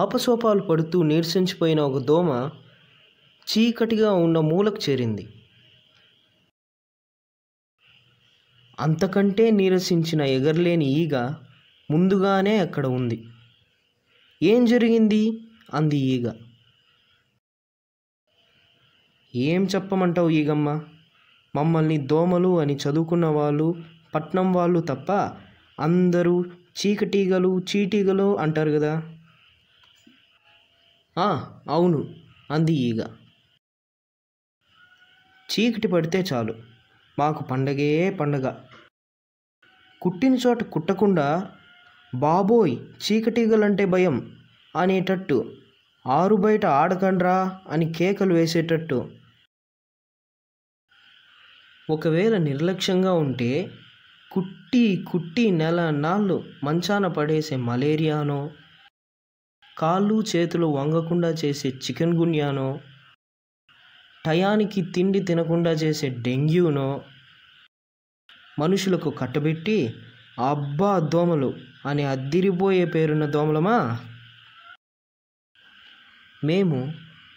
ఆపసోపాలు పడుతూ నీరసించిపోయిన ఒక దోమ చీకటిగా ఉన్న మూలకు చేరింది అంతకంటే నీరసించిన ఎగరలేని ఈగ ముందుగానే అక్కడ ఉంది ఏం జరిగింది అంది ఈగ ఏం చెప్పమంటావు ఈగమ్మ మమ్మల్ని దోమలు అని చదువుకున్న వాళ్ళు పట్నం వాళ్ళు తప్ప అందరూ చీకటీగలు చీటీగలు అంటారు కదా అవును అంది ఈగ చీకటి పడితే చాలు మాకు పండగే పండగ కుట్టిన చోట కుట్టకుండా బాబోయ్ చీకటీగలంటే భయం అనేటట్టు ఆరు బయట ఆడకండ్రా అని కేకలు వేసేటట్టు ఒకవేళ నిర్లక్ష్యంగా ఉంటే కుట్టి కుట్టి నెల నాళ్ళు మంచాన పడేసే మలేరియానో కాళ్ళు చేతులు వంగకుండా చేసే చికెన్ గున్యానో టయానికి తిండి తినకుండా చేసే డెంగ్యూనో మనుషులకు కట్టబెట్టి అబ్బా దోమలు అని అద్దిరిపోయే పేరున్న దోమలమా మేము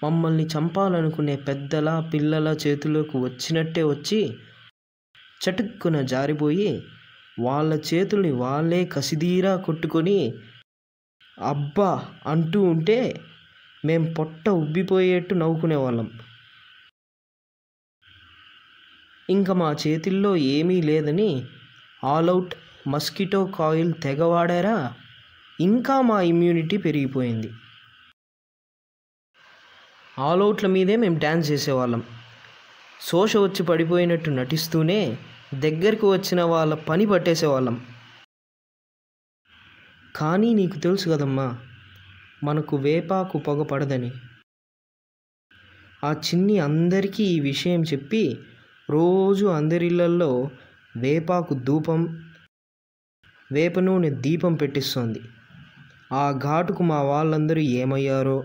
మమ్మల్ని చంపాలనుకునే పెద్దల పిల్లల చేతులకు వచ్చినట్టే వచ్చి చటుక్కున జారిపోయి వాళ్ళ చేతుల్ని వాళ్ళే కసిదీరా కొట్టుకొని అబ్బా అంటూ ఉంటే మేం పొట్ట ఉబ్బిపోయేట్టు నవ్వుకునేవాళ్ళం ఇంకా మా చేతిల్లో ఏమీ లేదని ఆల్అవుట్ మస్కిటో కాయిల్ తెగవాడారా ఇంకా మా ఇమ్యూనిటీ పెరిగిపోయింది ఆల్అవుట్ల మీదే మేము డ్యాన్స్ చేసేవాళ్ళం శోష వచ్చి పడిపోయినట్టు నటిస్తూనే దగ్గరికి వచ్చిన వాళ్ళ పని పట్టేసేవాళ్ళం కానీ నీకు తెలుసు కదమ్మా మనకు వేపాకు పొగ పడదని ఆ చిన్ని అందరికీ ఈ విషయం చెప్పి రోజు అందరిళ్ళల్లో వేపాకు ధూపం వేప నూనె దీపం పెట్టిస్తోంది ఆ ఘాటుకు మా వాళ్ళందరూ ఏమయ్యారో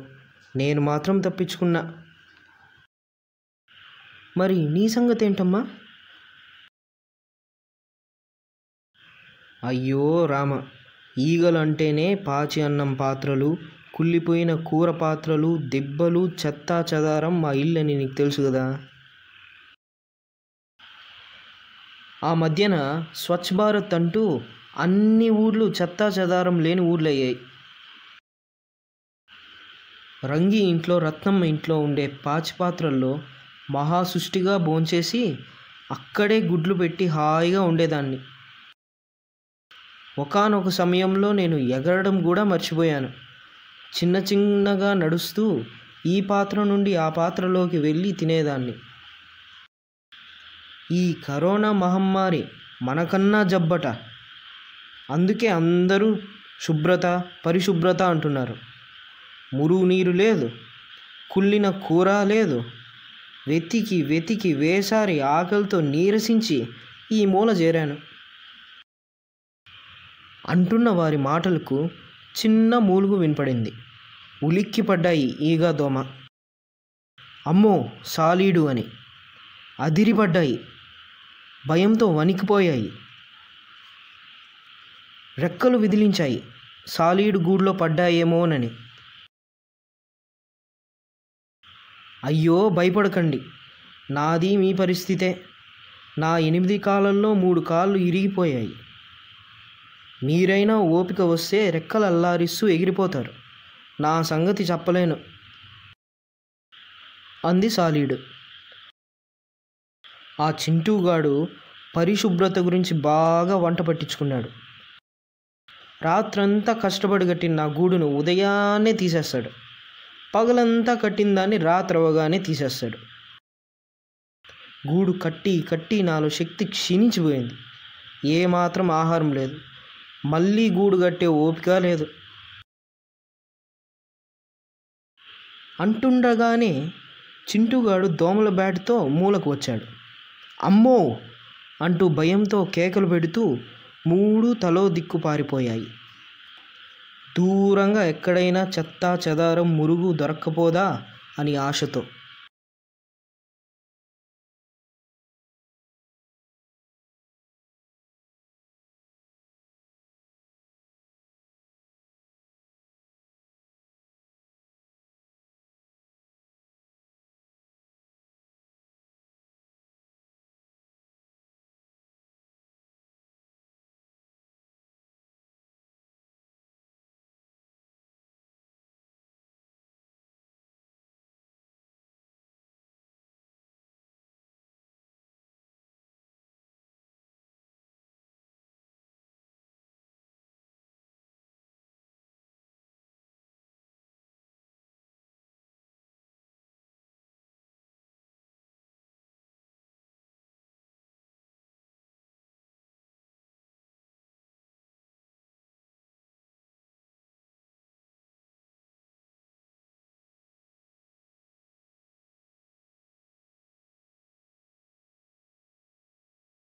నేను మాత్రం తప్పించుకున్నా మరి నీ సంగతి ఏంటమ్మా అయ్యో రామ ఈగలు అంటేనే పాచి అన్నం పాత్రలు కుళ్ళిపోయిన కూర పాత్రలు దెబ్బలు చెత్తా చెదారం మా ఇల్లని నీకు తెలుసు కదా ఆ మధ్యన స్వచ్ఛ భారత్ అంటూ అన్ని ఊర్లు చెత్తా చెదారం లేని ఊర్లు అయ్యాయి రంగి ఇంట్లో రత్నమ్మ ఇంట్లో ఉండే పాచి పాత్రల్లో మహాసృష్టిగా భోంచేసి అక్కడే గుడ్లు పెట్టి హాయిగా ఉండేదాన్ని ఒకనొక సమయంలో నేను ఎగరడం కూడా మర్చిపోయాను చిన్న చిన్నగా నడుస్తూ ఈ పాత్ర నుండి ఆ పాత్రలోకి వెళ్ళి తినేదాన్ని ఈ కరోనా మహమ్మారి మనకన్నా జబ్బట అందుకే అందరూ శుభ్రత పరిశుభ్రత అంటున్నారు మురుగు నీరు లేదు కుళ్ళిన కూర లేదు వెతికి వెతికి వేసారి ఆకలితో నీరసించి ఈ మూల చేరాను అంటున్న వారి మాటలకు చిన్న మూలుగు వినపడింది ఉలిక్కిపడ్డాయి ఈగ దోమ అమ్మో సాలీడు అని అదిరిపడ్డాయి భయంతో వణికిపోయాయి రెక్కలు విదిలించాయి సాలీడు గూడులో పడ్డాయేమోనని అయ్యో భయపడకండి నాది మీ పరిస్థితే నా ఎనిమిది కాలంలో మూడు కాళ్ళు ఇరిగిపోయాయి మీరైనా ఓపిక వస్తే రెక్కలు అల్లారిస్తూ ఎగిరిపోతారు నా సంగతి చెప్పలేను అంది సాలీడు ఆ చింటూగాడు పరిశుభ్రత గురించి బాగా వంట పట్టించుకున్నాడు రాత్రంతా కష్టపడి కట్టిన నా గూడును ఉదయాన్నే తీసేస్తాడు పగలంతా కట్టిన దాన్ని రాత్రవగానే తీసేస్తాడు గూడు కట్టి కట్టి నాలో శక్తి క్షీణించిపోయింది ఏమాత్రం ఆహారం లేదు మళ్ళీ గూడు కట్టే ఓపిక లేదు అంటుండగానే చింటుగాడు దోమల బ్యాట్తో మూలకు వచ్చాడు అమ్మో అంటూ భయంతో కేకలు పెడుతూ మూడు తలో దిక్కు పారిపోయాయి దూరంగా ఎక్కడైనా చెత్తా చెదారం మురుగు దొరక్కపోదా అని ఆశతో